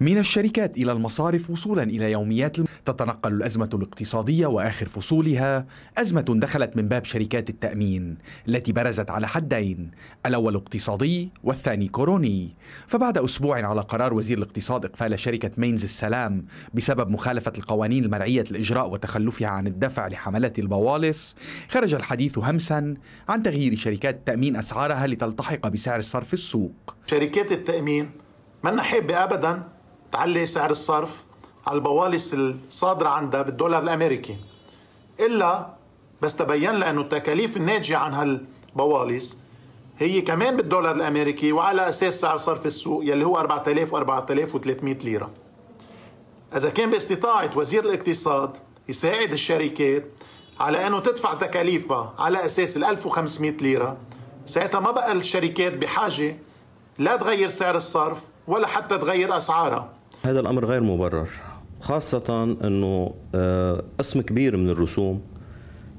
من الشركات إلى المصارف وصولا إلى يوميات تتنقل الأزمة الاقتصادية وآخر فصولها أزمة دخلت من باب شركات التأمين التي برزت على حدين الأول اقتصادي والثاني كوروني فبعد أسبوع على قرار وزير الاقتصاد إقفال شركة مينز السلام بسبب مخالفة القوانين المرعية الإجراء وتخلفها عن الدفع لحملات البوالص خرج الحديث همسا عن تغيير شركات التأمين أسعارها لتلتحق بسعر الصرف السوق شركات التأمين منا حابة أبداً تعلي سعر الصرف على البواليس الصادرة عندها بالدولار الأمريكي إلا بس تبين لها أنه التكاليف الناتجة عن هالبواليس هي كمان بالدولار الأمريكي وعلى أساس سعر صرف السوق يلي هو 4000 و 4300 ليرة إذا كان باستطاعة وزير الاقتصاد يساعد الشركات على أنه تدفع تكاليفها على أساس ال 1500 ليرة ساعتها ما بقى الشركات بحاجة لا تغير سعر الصرف ولا حتى تغير أسعارها هذا الأمر غير مبرر خاصة أنه آه، قسم كبير من الرسوم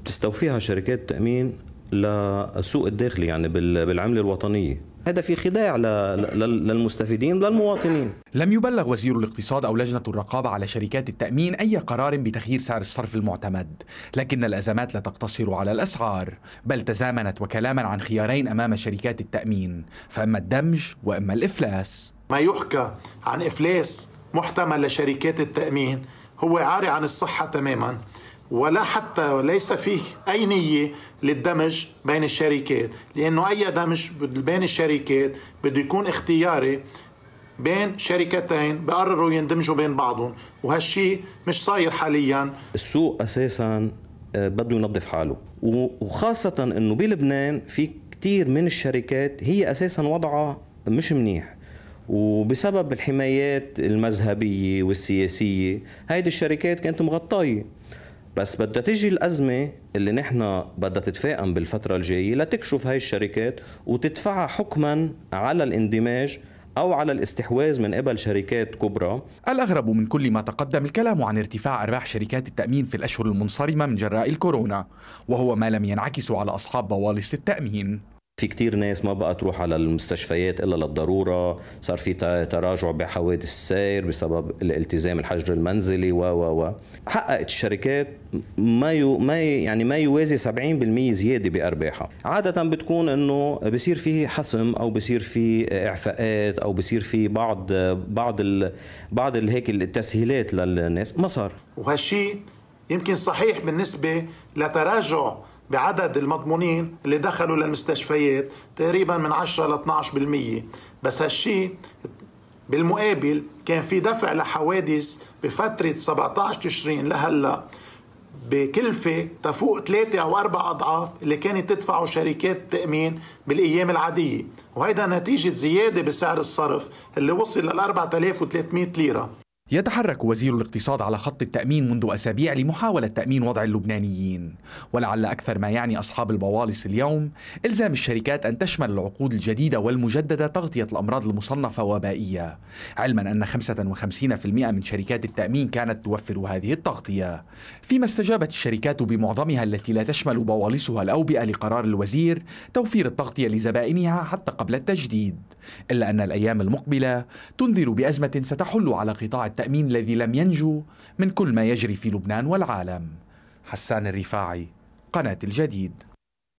بتستوفيها شركات التأمين للسوق الداخلي يعني بالعملة الوطنية هذا في خداع للمستفيدين للمواطنين لم يبلغ وزير الاقتصاد أو لجنة الرقابة على شركات التأمين أي قرار بتغيير سعر الصرف المعتمد لكن الأزمات لا تقتصر على الأسعار بل تزامنت وكلاما عن خيارين أمام شركات التأمين فأما الدمج وأما الإفلاس ما يحكى عن إفلاس محتمل لشركات التأمين هو عاري عن الصحة تماما ولا حتى ليس فيه أي نية للدمج بين الشركات لأنه أي دمج بين الشركات بده يكون اختياري بين شركتين بقرروا يندمجوا بين بعضهم وهالشيء مش صاير حاليا السوق أساسا آه، بده ينظف حاله وخاصة أنه بلبنان في كتير من الشركات هي أساسا وضعها مش منيح وبسبب الحمايات المذهبية والسياسية هيدي الشركات كانت مغطاية بس بدها تجي الأزمة اللي نحن بدها تتفاقم بالفترة الجاية لتكشف هاي الشركات وتدفعها حكما على الاندماج أو على الاستحواذ من قبل شركات كبرى الأغرب من كل ما تقدم الكلام عن ارتفاع أرباح شركات التأمين في الأشهر المنصرمة من جراء الكورونا وهو ما لم ينعكس على أصحاب بوالص التأمين في كتير ناس ما بقى تروح على المستشفيات إلا للضرورة صار في تراجع بحوادث السير بسبب الالتزام الحجر المنزلي و و و حققت الشركات ما يو ما يعني ما يوازي 70% زيادة بأرباحها عادة بتكون أنه بصير في حسم أو بصير في إعفاءات أو بصير في بعض بعض ال بعض ال هيك التسهيلات للناس ما صار وهالشيء يمكن صحيح بالنسبة لتراجع بعدد المضمونين اللي دخلوا للمستشفيات تقريبا من 10 ل 12% بس هالشيء بالمقابل كان في دفع لحوادث بفترة 17 تشرين لهلا بكلفة تفوق ثلاثة أو أربع أضعاف اللي كانت تدفعه شركات التأمين بالأيام العادية وهيدا نتيجة زيادة بسعر الصرف اللي وصل لل 4300 ليرة يتحرك وزير الاقتصاد على خط التأمين منذ أسابيع لمحاولة تأمين وضع اللبنانيين ولعل أكثر ما يعني أصحاب البوالص اليوم إلزام الشركات أن تشمل العقود الجديدة والمجددة تغطية الأمراض المصنفة وبائية علما أن 55% من شركات التأمين كانت توفر هذه التغطية فيما استجابت الشركات بمعظمها التي لا تشمل بوالصها الأوبئة لقرار الوزير توفير التغطية لزبائنها حتى قبل التجديد إلا أن الأيام المقبلة تنذر بأزمة ستحل على قطاع التأمين الذي لم ينجو من كل ما يجري في لبنان والعالم حسان الرفاعي قناة الجديد